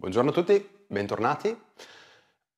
Buongiorno a tutti, bentornati.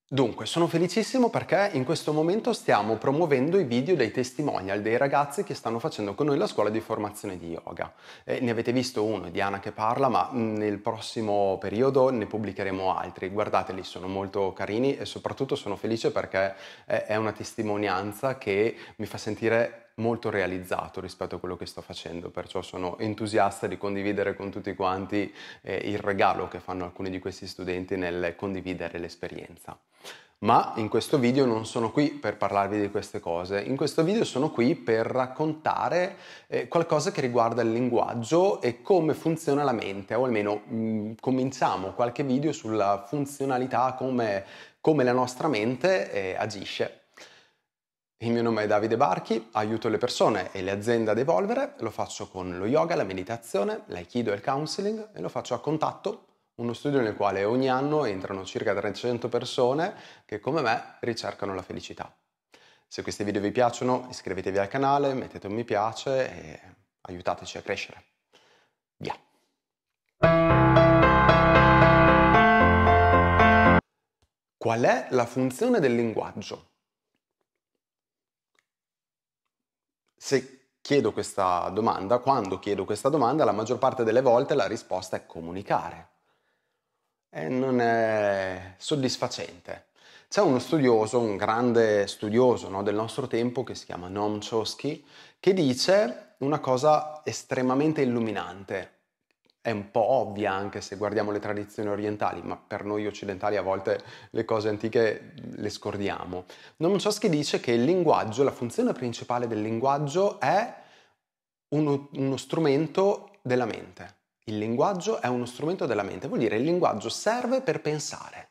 Dunque, sono felicissimo perché in questo momento stiamo promuovendo i video dei testimonial dei ragazzi che stanno facendo con noi la scuola di formazione di yoga. Eh, ne avete visto uno, Diana che parla, ma nel prossimo periodo ne pubblicheremo altri. Guardateli, sono molto carini e soprattutto sono felice perché eh, è una testimonianza che mi fa sentire molto realizzato rispetto a quello che sto facendo, perciò sono entusiasta di condividere con tutti quanti eh, il regalo che fanno alcuni di questi studenti nel condividere l'esperienza. Ma in questo video non sono qui per parlarvi di queste cose, in questo video sono qui per raccontare eh, qualcosa che riguarda il linguaggio e come funziona la mente, o almeno mh, mm, cominciamo qualche video sulla funzionalità, come, come la nostra mente eh, agisce. Il mio nome è Davide Barchi, aiuto le persone e le aziende ad evolvere, lo faccio con lo yoga, la meditazione, l'aikido e il counseling e lo faccio a contatto, uno studio nel quale ogni anno entrano circa 300 persone che come me ricercano la felicità. Se questi video vi piacciono iscrivetevi al canale, mettete un mi piace e aiutateci a crescere. Via! Qual è la funzione del linguaggio? se chiedo questa domanda, quando chiedo questa domanda, la maggior parte delle volte la risposta è comunicare. E non è soddisfacente. C'è uno studioso, un grande studioso no, del nostro tempo che si chiama Noam Chomsky, che dice una cosa estremamente illuminante è un po' ovvia anche se guardiamo le tradizioni orientali, ma per noi occidentali a volte le cose antiche le scordiamo. Non Nomcioschi dice che il linguaggio, la funzione principale del linguaggio è uno, uno strumento della mente. Il linguaggio è uno strumento della mente, vuol dire il linguaggio serve per pensare.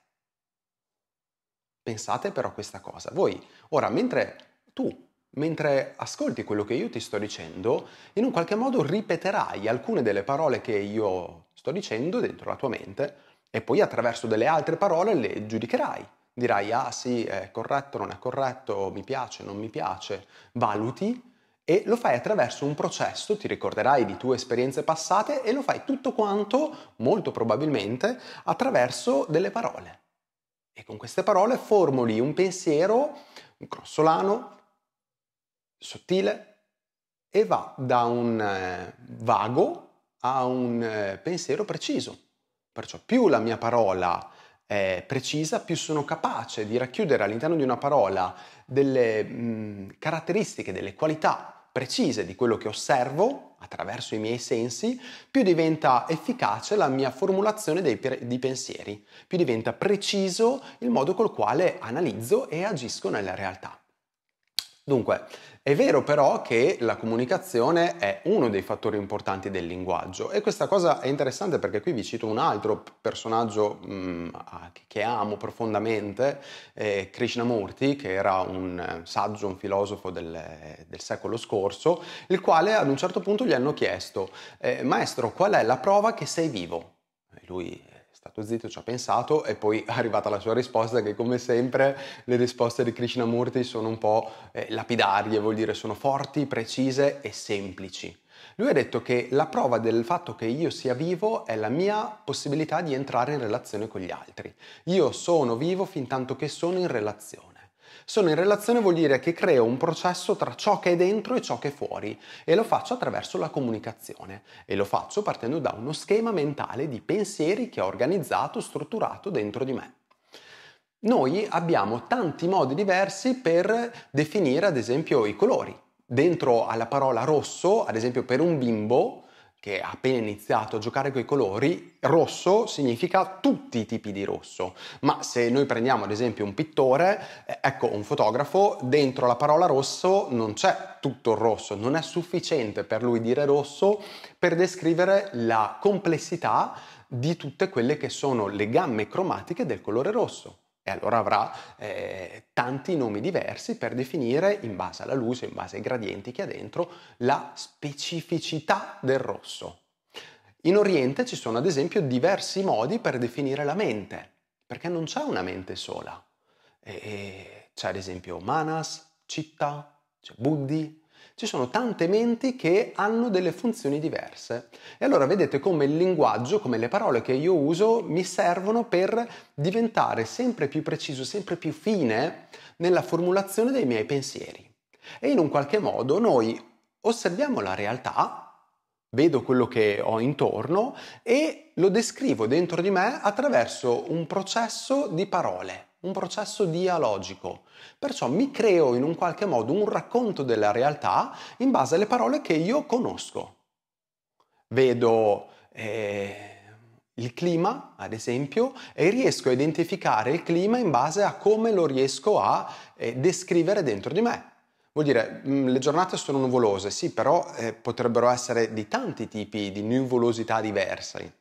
Pensate però questa cosa. Voi, ora, mentre tu mentre ascolti quello che io ti sto dicendo, in un qualche modo ripeterai alcune delle parole che io sto dicendo dentro la tua mente e poi attraverso delle altre parole le giudicherai. Dirai, ah sì, è corretto, non è corretto, mi piace, non mi piace, valuti e lo fai attraverso un processo, ti ricorderai di tue esperienze passate e lo fai tutto quanto, molto probabilmente, attraverso delle parole. E con queste parole formuli un pensiero grossolano, sottile e va da un eh, vago a un eh, pensiero preciso. Perciò più la mia parola è precisa, più sono capace di racchiudere all'interno di una parola delle mh, mm, caratteristiche, delle qualità precise di quello che osservo attraverso i miei sensi, più diventa efficace la mia formulazione dei, dei pensieri, più diventa preciso il modo col quale analizzo e agisco nella realtà. Dunque, è vero però che la comunicazione è uno dei fattori importanti del linguaggio e questa cosa è interessante perché qui vi cito un altro personaggio mh, mm, che amo profondamente, eh, Krishnamurti, che era un eh, saggio, un filosofo del, eh, del, secolo scorso, il quale ad un certo punto gli hanno chiesto, eh, maestro, qual è la prova che sei vivo? E lui stato zitto, ci ha pensato e poi è arrivata la sua risposta che come sempre le risposte di Krishnamurti sono un po' eh, lapidarie, vuol dire sono forti, precise e semplici. Lui ha detto che la prova del fatto che io sia vivo è la mia possibilità di entrare in relazione con gli altri. Io sono vivo fin tanto che sono in relazione. Sono in relazione vuol dire che creo un processo tra ciò che è dentro e ciò che è fuori e lo faccio attraverso la comunicazione e lo faccio partendo da uno schema mentale di pensieri che ho organizzato, strutturato dentro di me. Noi abbiamo tanti modi diversi per definire ad esempio i colori. Dentro alla parola rosso, ad esempio per un bimbo, che ha appena iniziato a giocare con i colori, rosso significa tutti i tipi di rosso, ma se noi prendiamo ad esempio un pittore, eh, ecco un fotografo, dentro la parola rosso non c'è tutto il rosso, non è sufficiente per lui dire rosso per descrivere la complessità di tutte quelle che sono le gamme cromatiche del colore rosso e allora avrà eh, tanti nomi diversi per definire, in base alla luce, in base ai gradienti che ha dentro, la specificità del rosso. In Oriente ci sono ad esempio diversi modi per definire la mente, perché non c'è una mente sola. E, e c'è ad esempio Manas, Citta, c'è Buddhi, ci sono tante menti che hanno delle funzioni diverse. E allora vedete come il linguaggio, come le parole che io uso mi servono per diventare sempre più preciso, sempre più fine nella formulazione dei miei pensieri. E in un qualche modo noi osserviamo la realtà, vedo quello che ho intorno e lo descrivo dentro di me attraverso un processo di parole un processo dialogico. Perciò mi creo in un qualche modo un racconto della realtà in base alle parole che io conosco. Vedo eh, il clima, ad esempio, e riesco a identificare il clima in base a come lo riesco a eh, descrivere dentro di me. Vuol dire, mm, le giornate sono nuvolose, sì, però eh, potrebbero essere di tanti tipi di nuvolosità diversi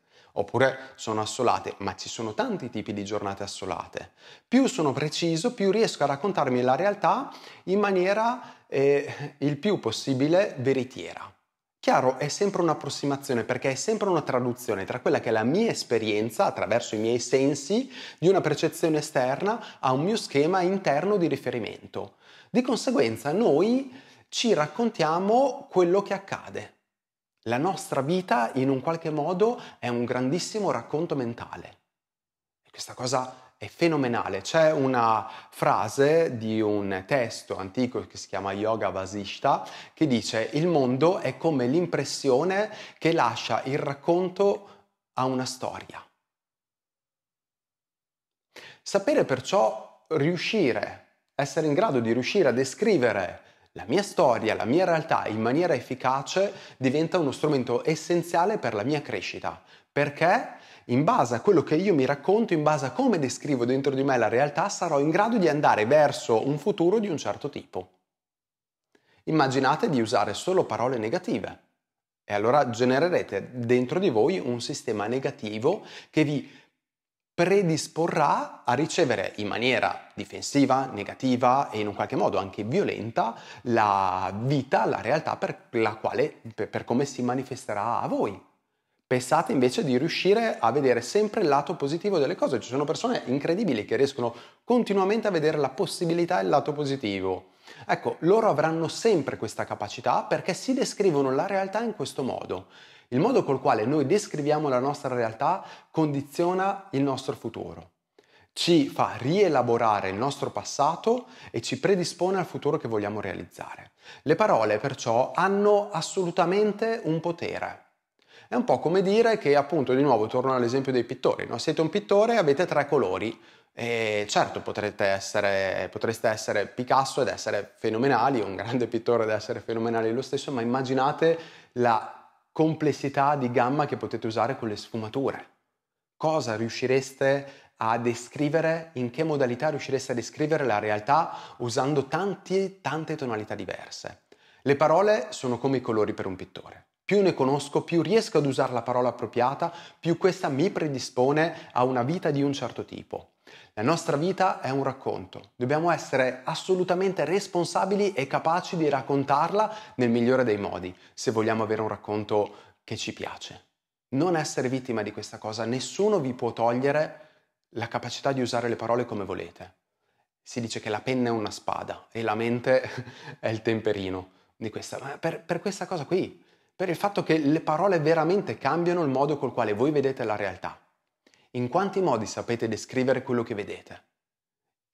oppure sono assolate, ma ci sono tanti tipi di giornate assolate. Più sono preciso, più riesco a raccontarmi la realtà in maniera eh, il più possibile veritiera. Chiaro, è sempre un'approssimazione perché è sempre una traduzione tra quella che è la mia esperienza attraverso i miei sensi di una percezione esterna a un mio schema interno di riferimento. Di conseguenza noi ci raccontiamo quello che accade. La nostra vita in un qualche modo è un grandissimo racconto mentale. E questa cosa è fenomenale. C'è una frase di un testo antico che si chiama Yoga Vasishta che dice il mondo è come l'impressione che lascia il racconto a una storia. Sapere perciò riuscire, essere in grado di riuscire a descrivere la mia storia, la mia realtà in maniera efficace diventa uno strumento essenziale per la mia crescita. Perché? In base a quello che io mi racconto, in base a come descrivo dentro di me la realtà, sarò in grado di andare verso un futuro di un certo tipo. Immaginate di usare solo parole negative e allora genererete dentro di voi un sistema negativo che vi predisporrà a ricevere in maniera difensiva, negativa e in un qualche modo anche violenta la vita, la realtà per la quale, per come si manifesterà a voi. Pensate invece di riuscire a vedere sempre il lato positivo delle cose. Ci sono persone incredibili che riescono continuamente a vedere la possibilità e il lato positivo. Ecco, loro avranno sempre questa capacità perché si descrivono la realtà in questo modo. Il modo col quale noi descriviamo la nostra realtà condiziona il nostro futuro, ci fa rielaborare il nostro passato e ci predispone al futuro che vogliamo realizzare. Le parole perciò hanno assolutamente un potere. È un po' come dire che, appunto, di nuovo torno all'esempio dei pittori, no? siete un pittore e avete tre colori. E certo essere, potreste essere Picasso ed essere fenomenali, un grande pittore ed essere fenomenali lo stesso, ma immaginate la complessità di gamma che potete usare con le sfumature. Cosa riuscireste a descrivere, in che modalità riuscireste a descrivere la realtà usando tante, tante tonalità diverse. Le parole sono come i colori per un pittore più ne conosco, più riesco ad usare la parola appropriata, più questa mi predispone a una vita di un certo tipo. La nostra vita è un racconto, dobbiamo essere assolutamente responsabili e capaci di raccontarla nel migliore dei modi, se vogliamo avere un racconto che ci piace. Non essere vittima di questa cosa, nessuno vi può togliere la capacità di usare le parole come volete. Si dice che la penna è una spada e la mente è il temperino di questa, per, per questa cosa qui per il fatto che le parole veramente cambiano il modo col quale voi vedete la realtà. In quanti modi sapete descrivere quello che vedete?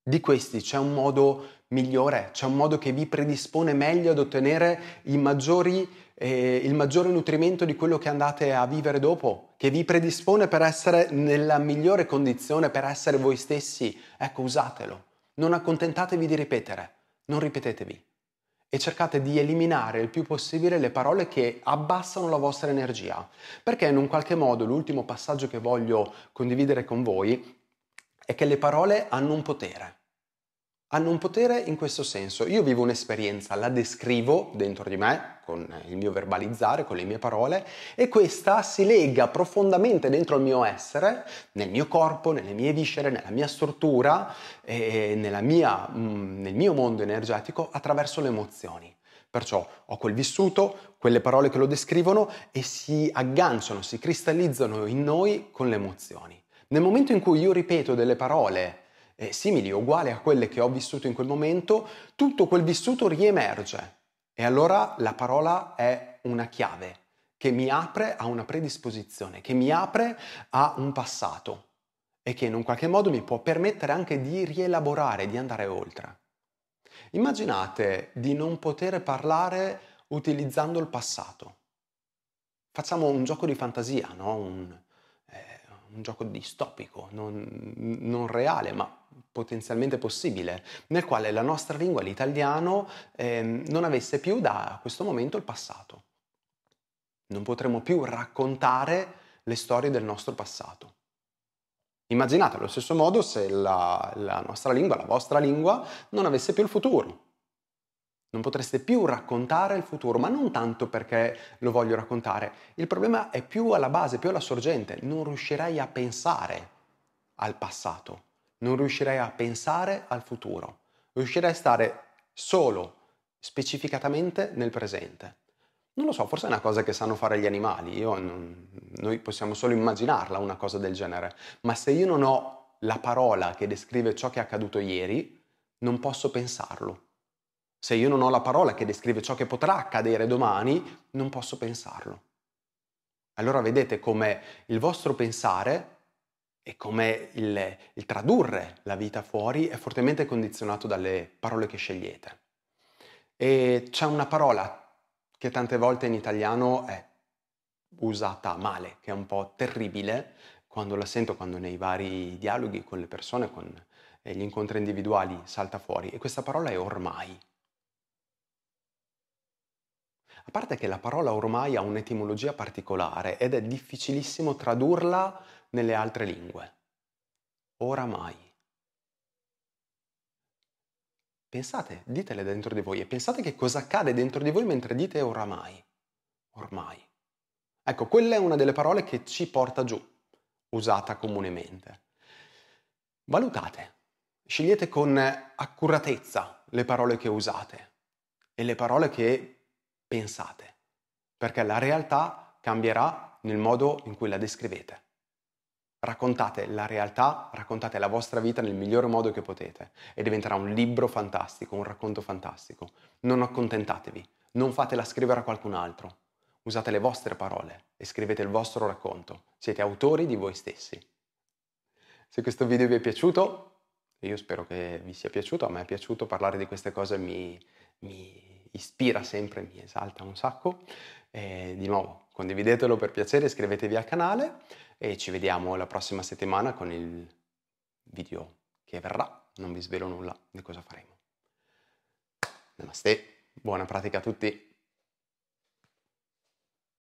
Di questi c'è un modo migliore, c'è un modo che vi predispone meglio ad ottenere maggiori, eh, il maggiore nutrimento di quello che andate a vivere dopo, che vi predispone per essere nella migliore condizione, per essere voi stessi. Ecco, usatelo. Non accontentatevi di ripetere, non ripetetevi e cercate di eliminare il più possibile le parole che abbassano la vostra energia, perché in un qualche modo l'ultimo passaggio che voglio condividere con voi è che le parole hanno un potere hanno un potere in questo senso. Io vivo un'esperienza, la descrivo dentro di me, con il mio verbalizzare, con le mie parole, e questa si lega profondamente dentro il mio essere, nel mio corpo, nelle mie viscere, nella mia struttura, mia, mm, nel mio mondo energetico, attraverso le emozioni. Perciò ho quel vissuto, quelle parole che lo descrivono e si agganciano, si cristallizzano in noi con le emozioni. Nel momento in cui io ripeto delle parole, eh, simili, uguali a quelle che ho vissuto in quel momento, tutto quel vissuto riemerge. E allora la parola è una chiave che mi apre a una predisposizione, che mi apre a un passato e che in un qualche modo mi può permettere anche di rielaborare, di andare oltre. Immaginate di non poter parlare utilizzando il passato. Facciamo un gioco di fantasia, no? un, eh, un, gioco distopico, non, non reale, ma potenzialmente possibile, nel quale la nostra lingua, l'italiano, ehm, non avesse più da questo momento il passato. Non potremo più raccontare le storie del nostro passato. Immaginate allo stesso modo se la, la nostra lingua, la vostra lingua, non avesse più il futuro. Non potreste più raccontare il futuro, ma non tanto perché lo voglio raccontare. Il problema è più alla base, più alla sorgente. Non riuscirei a pensare al passato non riuscirei a pensare al futuro, riuscirei a stare solo, specificatamente nel presente. Non lo so, forse è una cosa che sanno fare gli animali, non, noi possiamo solo immaginarla una cosa del genere, ma se io non ho la parola che descrive ciò che è accaduto ieri, non posso pensarlo. Se io non ho la parola che descrive ciò che potrà accadere domani, non posso pensarlo. Allora vedete come il vostro pensare e come il, il tradurre la vita fuori è fortemente condizionato dalle parole che scegliete. E c'è una parola che tante volte in italiano è usata male, che è un po' terribile, quando la sento, quando nei vari dialoghi con le persone, con eh, gli incontri individuali salta fuori, e questa parola è ormai. A parte che la parola ormai ha un'etimologia particolare ed è difficilissimo tradurla nelle altre lingue. Oramai. Pensate, ditele dentro di voi e pensate che cosa accade dentro di voi mentre dite oramai. Ormai. Ecco, quella è una delle parole che ci porta giù, usata comunemente. Valutate, scegliete con accuratezza le parole che usate e le parole che pensate, perché la realtà cambierà nel modo in cui la descrivete. Raccontate la realtà, raccontate la vostra vita nel miglior modo che potete e diventerà un libro fantastico, un racconto fantastico. Non accontentatevi, non fatela scrivere a qualcun altro. Usate le vostre parole e scrivete il vostro racconto. Siete autori di voi stessi. Se questo video vi è piaciuto, io spero che vi sia piaciuto, a me è piaciuto parlare di queste cose, mi, mi ispira sempre, mi esalta un sacco. E di nuovo, condividetelo per piacere, iscrivetevi al canale e ci vediamo la prossima settimana con il video che verrà. Non vi svelo nulla di cosa faremo. Namaste, buona pratica a tutti!